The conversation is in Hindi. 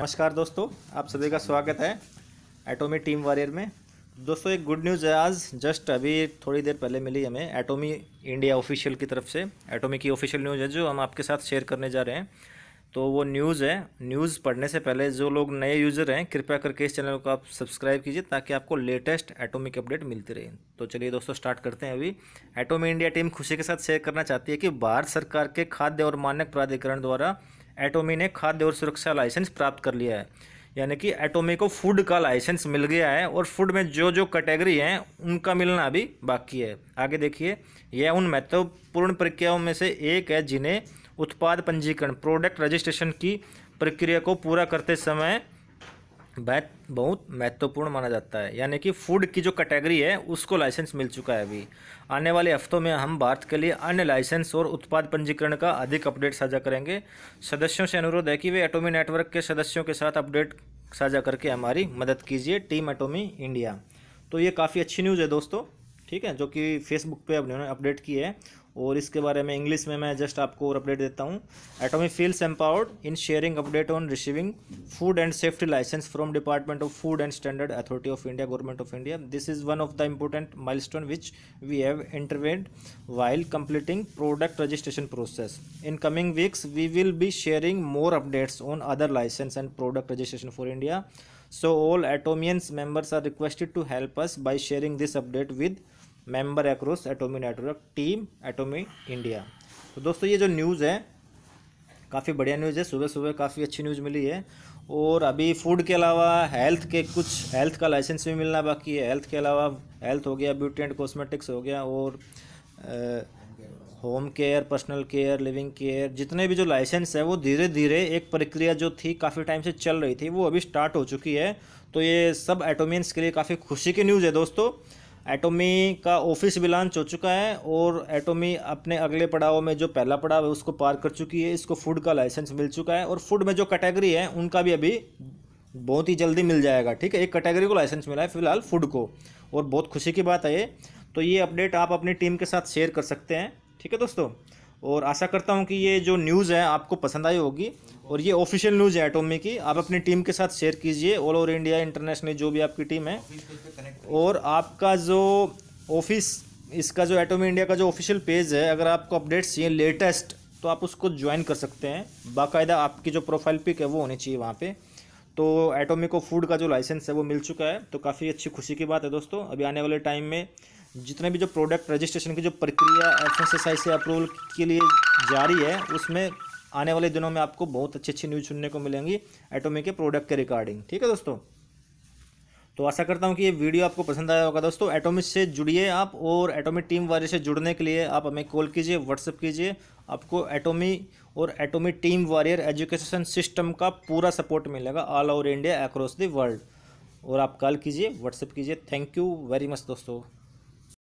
नमस्कार दोस्तों आप सभी का स्वागत है एटोमी टीम वॉरियर में दोस्तों एक गुड न्यूज़ है आज जस्ट अभी थोड़ी देर पहले मिली हमें एटोमी इंडिया ऑफिशियल की तरफ से एटोमी की ऑफिशियल न्यूज़ है जो हम आपके साथ शेयर करने जा रहे हैं तो वो न्यूज़ है न्यूज़ पढ़ने से पहले जो लोग नए यूज़र हैं कृपया करके इस चैनल को आप सब्सक्राइब कीजिए ताकि आपको लेटेस्ट एटोमिक अपडेट मिलती रहे तो चलिए दोस्तों स्टार्ट करते हैं अभी एटोमी इंडिया टीम खुशी के साथ शेयर करना चाहती है कि भारत सरकार के खाद्य और मानक प्राधिकरण द्वारा एटोमी ने खाद्य और सुरक्षा लाइसेंस प्राप्त कर लिया है यानी कि एटोमी को फूड का लाइसेंस मिल गया है और फूड में जो जो कैटेगरी हैं उनका मिलना अभी बाकी है आगे देखिए यह उन महत्वपूर्ण प्रक्रियाओं में से एक है जिन्हें उत्पाद पंजीकरण प्रोडक्ट रजिस्ट्रेशन की प्रक्रिया को पूरा करते समय बैत बहुत महत्वपूर्ण माना जाता है यानी कि फूड की जो कैटेगरी है उसको लाइसेंस मिल चुका है अभी आने वाले हफ्तों में हम भारत के लिए अन्य लाइसेंस और उत्पाद पंजीकरण का अधिक अपडेट साझा करेंगे सदस्यों से अनुरोध है कि वे एटोमी नेटवर्क के सदस्यों के साथ अपडेट साझा करके हमारी मदद कीजिए टीम एटोमी इंडिया तो ये काफ़ी अच्छी न्यूज़ है दोस्तों ठीक है जो कि फेसबुक पर अपने अपडेट की है और इसके बारे में इंग्लिश में मैं जस्ट आपको और अपडेट देता हूँ Atomy feels empowered in sharing update on receiving food and safety license from department of food and standard authority of India government of India this is one of the important milestone which we have intervened while completing product registration process in coming weeks we will be sharing more updates on other license and product registration for India so all Atomians members are requested to help us by sharing this update with member across Atomy network team Atomy India तो दोस्तों ये जो न्यूज़ है काफ़ी बढ़िया न्यूज़ है सुबह सुबह काफ़ी अच्छी न्यूज़ मिली है और अभी फूड के अलावा हेल्थ के कुछ हेल्थ का लाइसेंस भी मिलना बाकी है हेल्थ के अलावा हेल्थ हो गया ब्यूटी एंड कॉस्मेटिक्स हो गया और home care personal care living care जितने भी जो लाइसेंस है वो धीरे धीरे एक प्रक्रिया जो थी काफ़ी टाइम से चल रही थी वो अभी स्टार्ट हो चुकी है तो ये सब एटोमियंस के लिए काफ़ी खुशी की न्यूज़ है दोस्तों एटोमी का ऑफिस भी लॉन्च हो चुका है और एटोमी अपने अगले पड़ाव में जो पहला पड़ाव है उसको पार कर चुकी है इसको फूड का लाइसेंस मिल चुका है और फूड में जो कैटेगरी है उनका भी अभी बहुत ही जल्दी मिल जाएगा ठीक है एक कैटेगरी को लाइसेंस मिला है फिलहाल फूड को और बहुत खुशी की बात है ये तो ये अपडेट आप अपनी टीम के साथ शेयर कर सकते हैं ठीक है दोस्तों और आशा करता हूँ कि ये जो न्यूज़ है आपको पसंद आई होगी और ये ऑफिशियल न्यूज़ है एटोमी की आप अपनी टीम के साथ शेयर कीजिए ऑल ओवर इंडिया इंटरनेशनल जो भी आपकी टीम है और आपका जो ऑफिस इसका जो एटोमी इंडिया का जो ऑफिशियल पेज है अगर आपको अपडेट्स चाहिए लेटेस्ट तो आप उसको ज्वाइन कर सकते हैं बाकायदा आपकी जो प्रोफाइल पिक है वो होनी चाहिए वहाँ पर तो एटोमी को फूड का जो लाइसेंस है वो मिल चुका है तो काफ़ी अच्छी खुशी की बात है दोस्तों अभी आने वाले टाइम में जितने भी जो प्रोडक्ट रजिस्ट्रेशन की जो प्रक्रिया एफ एस एस आई से अप्रूवल के लिए जारी है उसमें आने वाले दिनों में आपको बहुत अच्छी अच्छी न्यूज़ सुनने को मिलेंगी एटोमी के प्रोडक्ट के रिकॉर्डिंग ठीक है दोस्तों तो आशा करता हूँ कि ये वीडियो आपको पसंद आया होगा दोस्तों एटोमिक से जुड़िए आप और एटोमिक टीम वाले से जुड़ने के लिए आप हमें कॉल कीजिए व्हाट्सअप कीजिए आपको एटोमी और Atomy team warrior education system का पूरा सपोर्ट मिलेगा all over India across the world और आप कॉल कीजिए व्हाट्सअप कीजिए थैंक यू वेरी मच दोस्तों